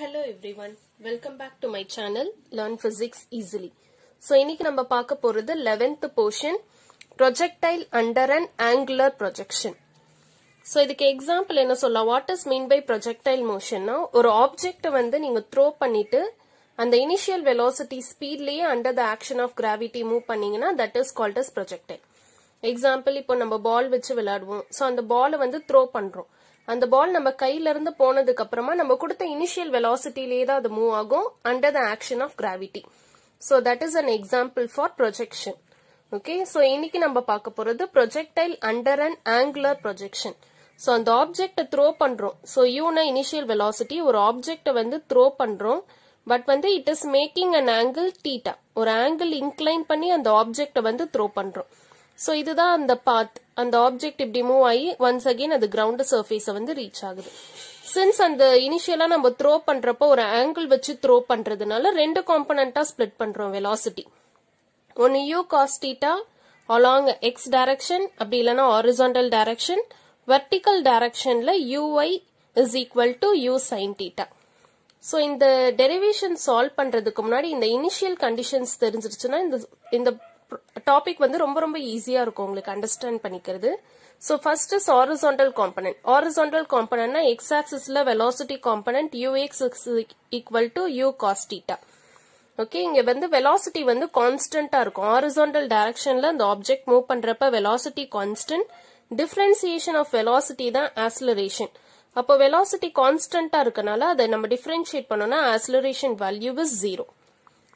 Hello everyone welcome back to my channel learn physics easily so இன்னைக்கு நம்ம பார்க்க போறது eleventh portion projectile under and angular projection so இதுக்கு example என்ன சொல்லலாம் what is mean by projectile மோஷன்னா ஒரு ஆப்ஜெக்டை வந்து நீங்க த்ரோ பண்ணிட்டு அந்த இனிஷியல் வெலாசிட்டி ஸ்பீட்லயே under the action of gravity move பண்ணீங்கன்னா that is called as projectile example இப்போ நம்ம பால் வச்சு விளையாடுவோம் ஸோ அந்த பாலை வந்து த்ரோ பண்றோம் அந்த பால் நம்ம கையில இருந்து போனதுக்கு அப்புறமா நம்ம கொடுத்த இனிஷியல் வெலாசிட்டிலேயே தான் அது மூவ் ஆகும் under the action of gravity so that is an example for projection okay so இன்னைக்கு நம்ம பார்க்க போறது projectile under and angular projection so அந்த ஆப்ஜெக்ட த்ரோ பண்றோம் ஸோ யூனா இனிஷியல் வெலாசிட்டி ஒரு ஆப்ஜெக்ட வந்து த்ரோ பண்றோம் பட் வந்து it is making an angle theta ஒரு ஆங்கிள் இன்க்ளைன் பண்ணி அந்த ஆப்ஜெக்ட வந்து த்ரோ பண்றோம் ஸோ இதுதான் அந்த பாத் அந்த ஆப்ஜெக்ட் இப்படி மூவ் ஆகி ஒன்ஸ் அகெயின் அது கிரவுண்ட் சர்ஃபேஸை வந்து ரீச் ஆகுது சின்ஸ் அந்த இனிஷியலாக நம்ம த்ரோ பண்ணுறப்போ ஒரு ஆங்கிள் வச்சு த்ரோ பண்ணுறதுனால ரெண்டு காம்பனண்டா ஸ்பிளிட் பண்ணுறோம் வெலாசிட்டி ஒன்னு U cos theta along X direction அப்படி இல்லைன்னா ஆரிசாண்டல் டைரக்ஷன் வெர்டிக்கல் டைரக்ஷனில் U Y is equal to you sine theta so இந்த டெரிவேஷன் சால்வ் பண்ணுறதுக்கு முன்னாடி இந்த இனிஷியல் கண்டிஷன்ஸ் தெரிஞ்சிருச்சுன்னா இந்த இந்த டாபிக் வந்து ரொம்ப ரொம்ப ஈஸியாக இருக்கும் உங்களுக்கு அண்டர்ஸ்டாண்ட் பண்ணிக்கிறது so first is horizontal component horizontal காம்பனன்ட்னா எக்ஸ் ஆக்சிஸ்ல velocity component U X X equal to U cos theta okay இங்க வந்து வெலாசிட்டி வந்து கான்ஸ்டன்டா இருக்கும் ஆரிசோண்டல் டைரக்ஷன்ல அந்த ஆப்ஜெக்ட் மூவ் பண்றப்ப velocity constant differentiation of velocity தான் ஆசிலரேஷன் அப்போ வெலாசிட்டி கான்ஸ்டன்டா இருக்கனால அதை நம்ம டிஃபரன்ஷியேட் பண்ணோம்னா acceleration value is zero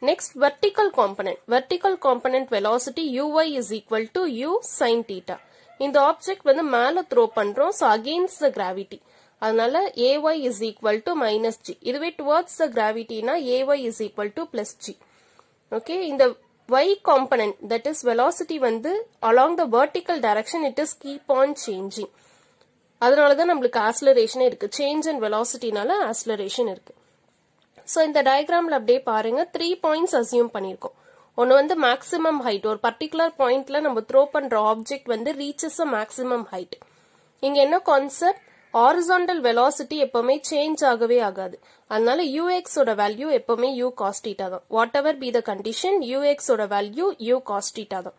Next, vertical component. Vertical component velocity uy is equal to u sin theta. இந்த object வந்து மேல throw பண்றோம் so against the gravity. அதனால ay is equal to minus g. இதுவே towards the gravity நா ay is equal to plus g. Okay, இந்த y component that is velocity வந்து along the vertical direction it is keep on changing. அதனாலதான் நம்மளுக்கு acceleration இருக்கு. Change in velocity velocityனால acceleration இருக்கு. So இந்த டயக்ராமில் அப்படியே பாருங்க த்ரீ பாயிண்ட்ஸ் அசியூம் பண்ணியிருக்கோம் ஒன்று வந்து மேக்ஸிமம் ஹைட் ஒரு பர்டிகுலர் பாயிண்ட்ல நம்ம த்ரோ பண்ற ஆப்ஜெக்ட் வந்து ரீச்சஸ் அ மேக்ஸிமம் ஹைட் இங்க என்ன கான்செப்ட் ஆரிசோண்டல் வெலாசிட்டி எப்பவுமே சேஞ்ச் ஆகவே ஆகாது அதனால யூஎக்ஸோட வேல்யூ எப்பவுமே யூ காஸ்டீட்டா தான் whatever be the condition யூஎக்ஸோட வேல்யூ யூ காஸ்டீட்டா தான்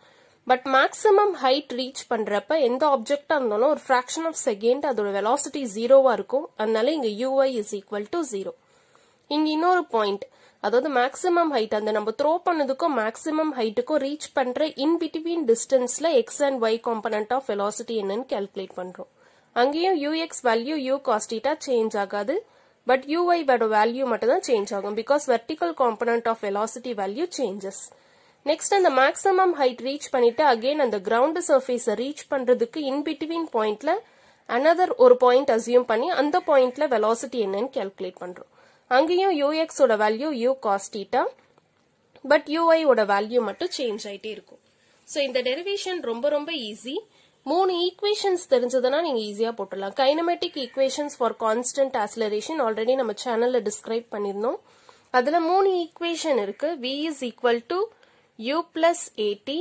பட் மேக்ஸிமம் ஹைட் ரீச் பண்றப்ப எந்த ஆப்ஜெக்டா இருந்தாலும் ஒரு ஃபிராக்ஷன் ஆஃப் செகண்ட் அதோட வெலாசிட்டி ஜீரோவா இருக்கும் அதனால இங்க U Y is equal to zero இங்க இன்னொரு பாயிண்ட் அதாவது மேக்ஸிமம் ஹைட் அந்த நம்ம த்ரோ பண்ணதுக்கும் மேக்ஸிமம் ஹைட்டுக்கும் ரீச் பண்ற இன் பிட்வீன் டிஸ்டன்ஸ்ல X and Y component of velocity என்னன்னு கேல்குலேட் பண்றோம் அங்கேயும் U X value U cos theta change ஆகாது பட் யூஒய் வேல்யூ மட்டும் தான் சேஞ்ச் ஆகும் because vertical component of velocity value changes next அந்த மேக்ஸிமம் ஹைட் ரீச் பண்ணிட்டு அகெயின் அந்த கிரவுண்ட் சர்ஃபேஸை ரீச் பண்றதுக்கு இன் பிட்வீன் பாயிண்ட்ல அனதர் ஒரு பாயிண்ட் அசியூம் பண்ணி அந்த பாயிண்ட்ல வெலாசிட்டி என்னன்னு கேல்குலேட் பண்றோம் அங்கேயும் யூஎக்ஸோட value U cos but U Y ஓட வேல்யூ மட்டும் சேஞ்ச் ஆயிட்டே இருக்கும் ஸோ இந்த டெரிவேஷன் ரொம்ப ரொம்ப ஈஸி மூணு ஈக்குவேஷன்ஸ் தெரிஞ்சதுன்னா நீங்க ஈஸியா போட்டுடலாம் kinematic equations for constant acceleration already நம்ம சேனல்ல டிஸ்கிரைப் பண்ணியிருந்தோம் அதுல மூணு ஈக்குவேஷன் இருக்கு V is equal to U plus A T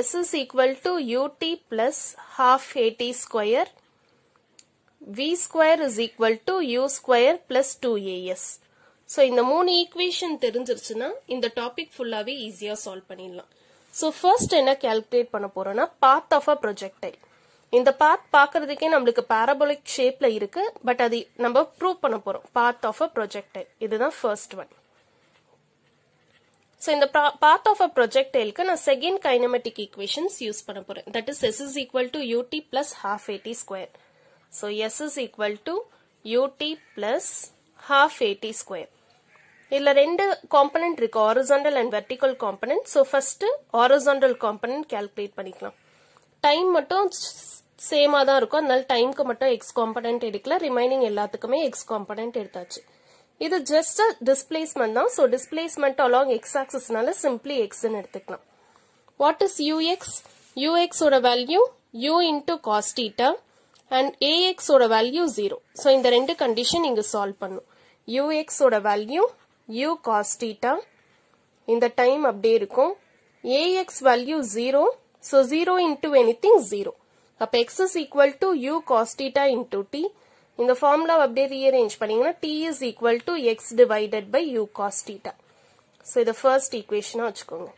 S is equal to யூடி plus half AD square v square is equal to u square plus 2as. So இந்த மூணு equation தெரிஞ்சிருச்சுன்னா இந்த topic ஃபுல்லாகவே ஈஸியாக சால்வ் பண்ணிடலாம் ஸோ ஃபர்ஸ்ட் என்ன calculate பண்ண போறோம்னா path of a projectile இந்த path பார்க்கறதுக்கே நம்மளுக்கு parabolic shapeல இருக்கு பட் அது நம்ம ப்ரூவ் பண்ண போறோம் பாத் ஆஃப் அ ப்ரொஜெக்டைல் இதுதான் ஃபர்ஸ்ட் ஒன் ஸோ இந்த path of a ப்ரொஜெக்டைலுக்கு நான் செகண்ட் கைனமெட்டிக் equations யூஸ் பண்ண போறேன் that is S is equal to யூடி plus half eighty square So S is equal to ut plus half at square. இதில் ரெண்டு component இருக்கு horizontal and vertical component. So first horizontal component calculate பண்ணிக்கலாம். Time மட்டும் சேமாக தான் இருக்கும் அதனால டைம்க்கு மட்டும் எக்ஸ் காம்பனண்ட் எடுக்கல ரிமைனிங் எல்லாத்துக்குமே எக்ஸ் காம்பனண்ட் எடுத்தாச்சு இது ஜஸ்ட் டிஸ்பிளேஸ்மெண்ட் தான் ஸோ டிஸ்பிளேஸ்மெண்ட் அலாங் எக்ஸ் ஆக்சஸ்னால சிம்பிளி எக்ஸ்ன்னு எடுத்துக்கலாம் வாட் இஸ் யூஎக்ஸ் யூஎக்ஸோட value U into cos theta and ஏஎக்ஸோட வேல்யூ ஜீரோ ஸோ இந்த ரெண்டு கண்டிஷன் இங்கே சால்வ் பண்ணும் யூஎக்ஸோட வேல்யூ யூ cos theta இந்த டைம் அப்படியே இருக்கும் ax value zero so 0 into any 0 zero அப்போ is equal equal u you theta into t T இந்த formula அப்படியே rearrange பண்ணீங்கன்னா t is equal to X divided by you cos theta so இதை first equation வச்சுக்கோங்க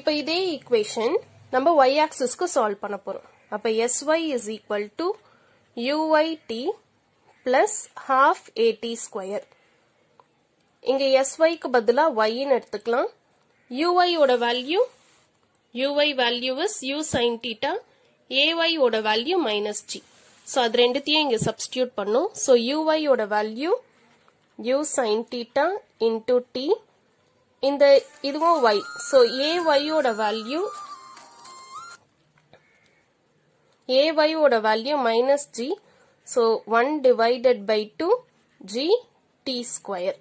இப்போ இதே equation நம்ம Y ஆக்சிஸ்க்கு solve பண்ண போகிறோம் அப்போ s y is equal to u i t plus half AD square இங்கே எஸ்ஒய்க்கு பதிலாக ஒய்ன்னு எடுத்துக்கலாம் value value value is u you theta ay ஓட வேல்யூ மைனஸ் ஜி ஸோ அது ரெண்டுத்தையும் இங்கே சப்ஸ்டியூட் பண்ணும் ஸோ ஓட value u sin theta into t இந்த இதுவும் ஒய் ஸோ ஓட வேல்யூ ஏஒய் ஓட value minus g so one divided by two g t square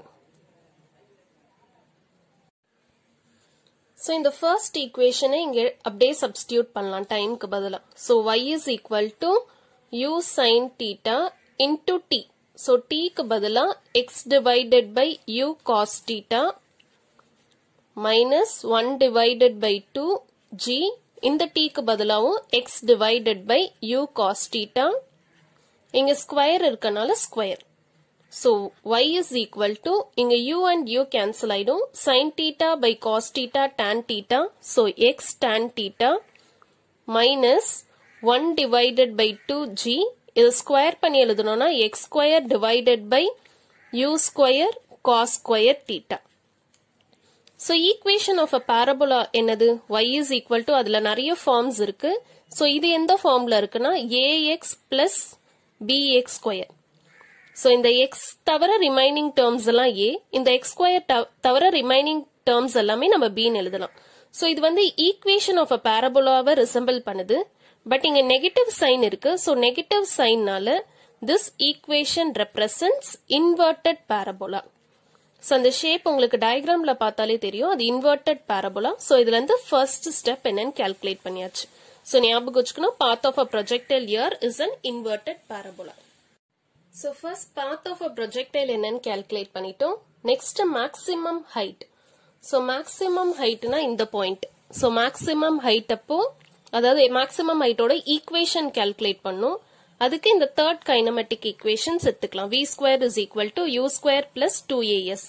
so இந்த ஃபர்ஸ்ட் ஈக்குவேஷனை இங்கே அப்படியே சப்ஸ்டியூட் பண்ணலாம் டைமுக்கு பதிலாக so y is equal to you sine theta into t so டீக்கு பதிலாக x divided by u cos theta minus one divided by two g இந்த டீக்கு பதிலாகவும் x divided by you cos theta இங்கே ஸ்கொயர் இருக்கனால square so y is equal to இங்கே u and u cancel ஆகிடும் sin theta by cos theta tan theta so x tan theta minus one divided by two g இது square பண்ணி எழுதணும்னா square divided by by u square cos square theta so equation of a parabola என்னது y is equal to அதில் நிறைய forms இருக்கு so இது எந்த ஃபார்மில் இருக்குன்னா a x plus bx square so இந்த எக்ஸ் தவிர ரிமைனிங் terms எல்லாம் ஏ இந்த x square தவிர ரிமைனிங் டேர்ம்ஸ் எல்லாமே நம்ம பின்னு எழுதலாம் ஸோ இது வந்து of ஆஃப் அ பேரபோலாவை ரிசம்பிள் பண்ணுது பட் இங்க நெகட்டிவ் சைன் இருக்கு ஸோ நெகட்டிவ் நால this equation represents inverted parabola so அந்த ஷேப் உங்களுக்கு டயக்ராம்ல பார்த்தாலே தெரியும் அது இன்வெர்டட் பாரபோலா ஸோ இதுல இருந்து ஃபர்ஸ்ட் ஸ்டெப் என்னன்னு கேல்குலேட் பண்ணியாச்சு ஸோ ஞாபகம் வச்சுக்கணும் path of a projectile ear is an inverted parabola so first path of a projectile என்னன்னு கால்குலேட் பண்ணிட்டோம் next maximum height so maximum ஹைட்னா இந்த பாயிண்ட் ஸோ மேக்ஸிமம் ஹைட் அப்போ அதாவது மேக்ஸிமம் ஹைட்டோட ஈக்குவேஷன் கால்குலேட் பண்ணும் அதுக்கு இந்த தேர்ட் கைனமெட்டிக் ஈக்குவேஷன்ஸ் எடுத்துக்கலாம் v square is equal to u square plus two a s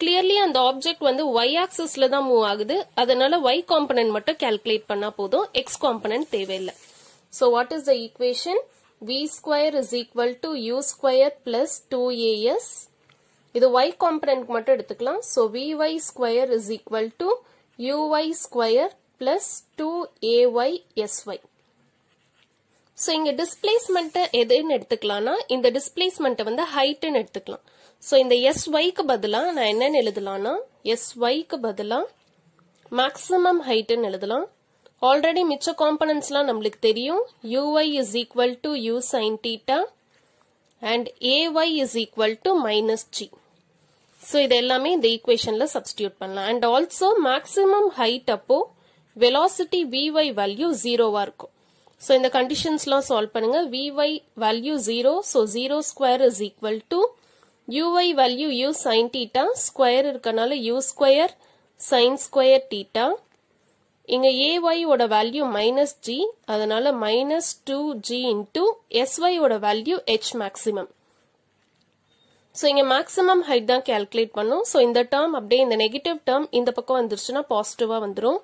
clearly அந்த ஆப்ஜெக்ட் வந்து ஒய் ஆக்சஸ்ல தான் மூவ் ஆகுது அதனால ஒய் காம்பனன்ட் மட்டும் கால்குலேட் பண்ணா போதும் எக்ஸ் காம்பனன்ட் தேவையில்லை so what is the equation v square is equal to u square plus two a s இது ஒய் காம்பனன்ட் மட்டும் எடுத்துக்கலாம் so v y square is equal to u y square plus two a y y so இங்கே டிஸ்பிளேஸ்மெண்ட்டை எதுன்னு எடுத்துக்கலான்னா இந்த டிஸ்பிளேஸ்மெண்ட்டை வந்து ஹைட்டுன்னு எடுத்துக்கலாம் ஸோ இந்த எஸ் ஒய்க்கு பதிலாக நான் என்னன்னு எழுதலாம்னா எஸ் ஒய்க்கு பதிலாக மேக்ஸிமம் ஹைட்டுன்னு எழுதலாம் ஆல்ரெடி மிச்ச காம்பனன்ட்ஸ்லாம் நம்மளுக்கு தெரியும் u y is equal to you sine theta and a y is equal to minus g so இது எல்லாமே இந்த ஈக்குவேஷனில் சப்ஸ்டியூட் பண்ணலாம் அண்ட் ஆல்சோ மேக்ஸிமம் ஹைட் அப்போ வெலாசிட்டி விஒய் வேல்யூ ஜீரோவாக இருக்கும் ஸோ இந்த கண்டிஷன்ஸ்லாம் சால்வ் பண்ணுங்க v y value zero so zero square is equal to u y value u sine theta square இருக்கனால u square square square theta ay ஏஒயோட value minus g அதனால minus 2g into sy எஸ்ஒயோட value h maximum. So இங்கே maximum height தான் calculate பண்ணும் so இந்த term அப்படியே இந்த நெகட்டிவ் டேர்ம் இந்த பக்கம் வந்துருச்சுன்னா பாசிட்டிவாக வந்துடும்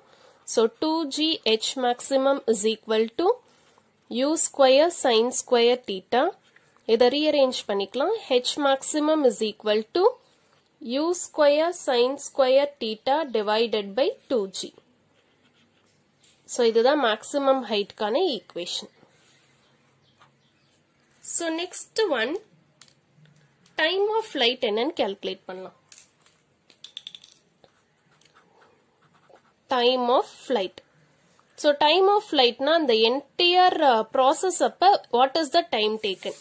so two g h is equal equal u square sin square theta இதை ரீஅரேஞ்ச் பண்ணிக்கலாம் h maximum is equal to u square sin square theta divided by 2g so இதுதான் மேக்ஸிமம் ஹைட்கான equation so next one time of flight என்னன்னு calculate பண்ணலாம் time of flight so time of ஃபிளைட்னா அந்த entire process அப்போ what is the time taken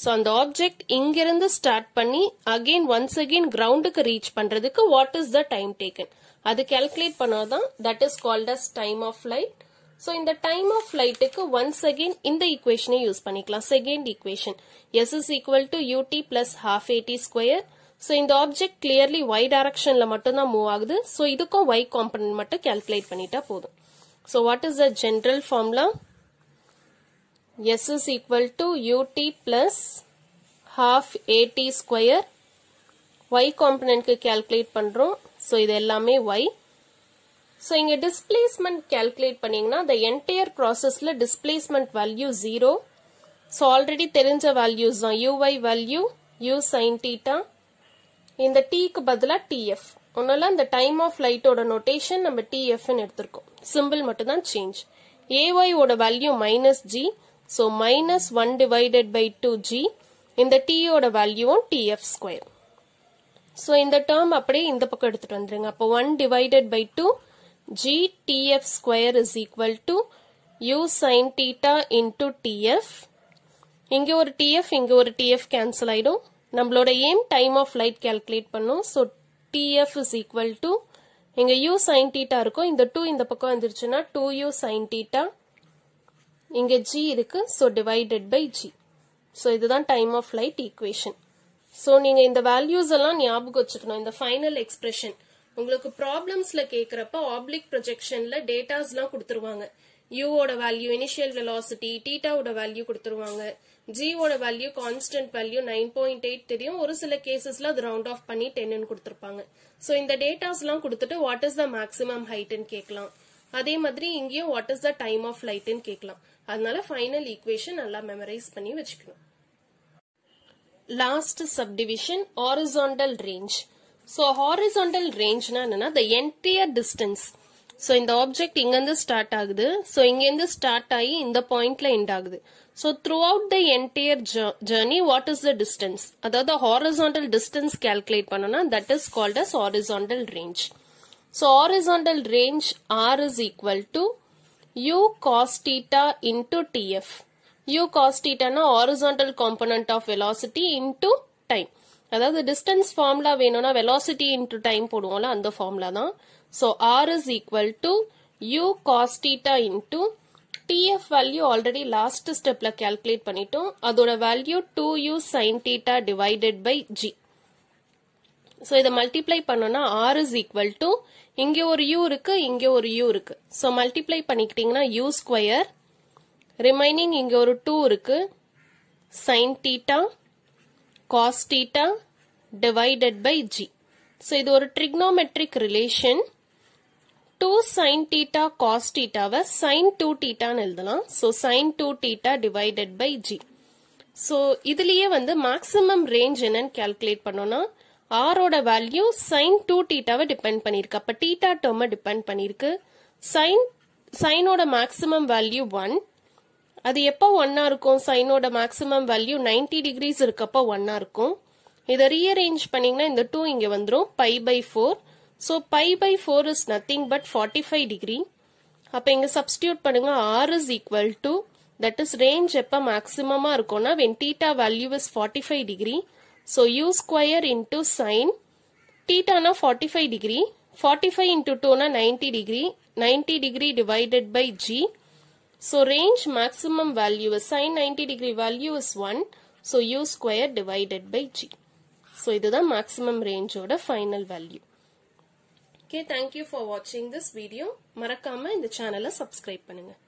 so அந்த object இங்கிருந்து start பண்ணி அகெயின் ஒன்ஸ் அகெயின் கிரவுண்டுக்கு ரீச் பண்ணுறதுக்கு what is the time taken அது கேல்குலேட் பண்ணாதான் that is called as time of flight so இந்த டைம் ஆஃப் ஃபிளைட்டுக்கு ஒன்ஸ் அகெயின் இந்த ஈக்குவேஷனை யூஸ் பண்ணிக்கலாம் second equation s is equal to யூடி plus half eighty square so இந்த object clearly y டைரக்ஷனில் மட்டும்தான் மூவ் ஆகுது ஸோ இதுக்கும் ஒய் காம்பனன்ட் மட்டும் கேல்குலேட் பண்ணிட்டா போதும் So what is the general formula? S is equal to ut plus half at square. y component componentக்கு calculate பண்டுரும். So இது எல்லாமே y. So இங்க displacement calculate பண்ணிங்கனா, the entire processல displacement value 0. So already தெரிஞ்ச values தான் uy value, u sin theta. இந்த t க்கு பதிலா tf. உன்னல அந்த time of light ஓட notation நம்ம tf நிடுத்திருக்கும். சிம்பிள் மட்டும்தான் சேஞ்ச் ஏஒயோட value minus g so minus one divided by two g இந்த டியோட வேல்யூவும் டிஎஃப் ஸ்கொயர் ஸோ இந்த டேர்ம் அப்படியே இந்த பக்கம் எடுத்துட்டு வந்துருங்க அப்போ one divided by two g t f square is equal to you sine theta into t f இங்கே ஒரு டிஎஃப் இங்கே ஒரு டிஎஃப் கேன்சல் ஆகிடும் நம்மளோட aim time of light calculate பண்ணும் so t f is equal to இங்கே யூ சைன் டீட்டா இருக்கும் இந்த டூ இந்த பக்கம் வந்துருச்சுன்னா டூ யூ சைன் டீட்டா இங்கே ஜி இருக்கு so divided by g so இதுதான் time of light equation so நீங்கள் இந்த வேல்யூஸ் எல்லாம் ஞாபகம் வச்சுக்கணும் இந்த ஃபைனல் எக்ஸ்பிரஷன் உங்களுக்கு ப்ராப்ளம்ஸ்ல கேட்குறப்ப ஆப்ளிக் ப்ரொஜெக்ஷன்ல டேட்டாஸ்லாம் கொடுத்துருவாங்க ஓட வேல்யூ இனிஷியல் velocity, டீட்டாவோட வேல்யூ கொடுத்துருவாங்க குடுத்துருவாங்க, value constant value nine value eight தெரியும் ஒரு சில கேசஸ்ல அது ரவுண்ட் ஆஃப் பண்ணி டென்னு கொடுத்துருப்பாங்க ஸோ இந்த டேட்டாஸ் எல்லாம் கொடுத்துட்டு வாட் இஸ் த மேக்ஸிமம் ஹைட்னு கேட்கலாம் அதே மாதிரி இங்கேயும் what is the time of லைட்னு கேட்கலாம் அதனால ஃபைனல் equation நல்லா memorize பண்ணி வச்சுக்கணும் last subdivision horizontal range so horizontal ரேஞ்ச்னா என்னன்னா த entire டிஸ்டன்ஸ் ஸோ இந்த ஆப்ஜெக்ட் இங்கேருந்து ஸ்டார்ட் ஆகுது ஸோ இங்கேருந்து ஸ்டார்ட் ஆகி இந்த பாயிண்ட்ல எண்ட் ஆகுது so throughout the entire journey what is the distance அதாவது ஹாரிசான்டல் டிஸ்டன்ஸ் கேல்குலேட் பண்ணோம்னா that is called as horizontal range so horizontal range r is equal to u cos theta into t f u காஸ்டீட்டானா டீட்டானா horizontal of velocity into time அதாவது distance formula வேணும்னா velocity into time போடுவோம்ல அந்த formula தான் So R is equal to U cos theta into TF value already last step la calculate பண்ணிட்டோம் அதோட value 2U sin theta divided by G so இதை multiply பண்ணும்னா R is equal to இங்கே ஒரு U இருக்கு இங்கே ஒரு U இருக்கு so multiply பண்ணிக்கிட்டீங்கன்னா U square remaining இங்கே ஒரு 2 இருக்கு sin theta cos theta divided by G so இது ஒரு trigonometric relation two sine theta theta டீட்டாவை சைன் டூ டீட்டான்னு எழுதலாம் so sine two theta divided by g so இதுலேயே வந்து மேக்ஸிமம் ரேஞ்ச் பண்ணோனா கேல்குலேட் ஓட value வேல்யூ சைன் டூ டீட்டாவை depend பணிருக்கு அப்போ டீட்டா term டிபெண்ட் பண்ணியிருக்கு சைன் சைனோட maximum வேல்யூ ஒன் அது 1 ஒன்னா இருக்கும் ஓட மேக்ஸிமம் வேல்யூ நைன்டி டிகிரிஸ் இருக்கப்போ 1 இருக்கும் இதை rearrange பண்ணிங்கன்னா இந்த டூ இங்கே வந்துடும் pi pi four so pi pi four is nothing but forty five degree அப்போ இங்கே சப்ஸ்டியூட் பண்ணுங்க r is equal to that is range எப்போ மேக்ஸிமமாக இருக்கும்னா when theta value is forty five degree so u square into sine டீட்டானா forty five degree forty five into டூனா ninety degree ninety degree divided by g So range maximum value is sin 90 degree value is 1. So u square divided by g. So இதுதான் maximum range ஓட final value. Okay thank you for வாட்சிங் this video மறக்காமல் இந்த சேனலை subscribe பண்ணுங்கள்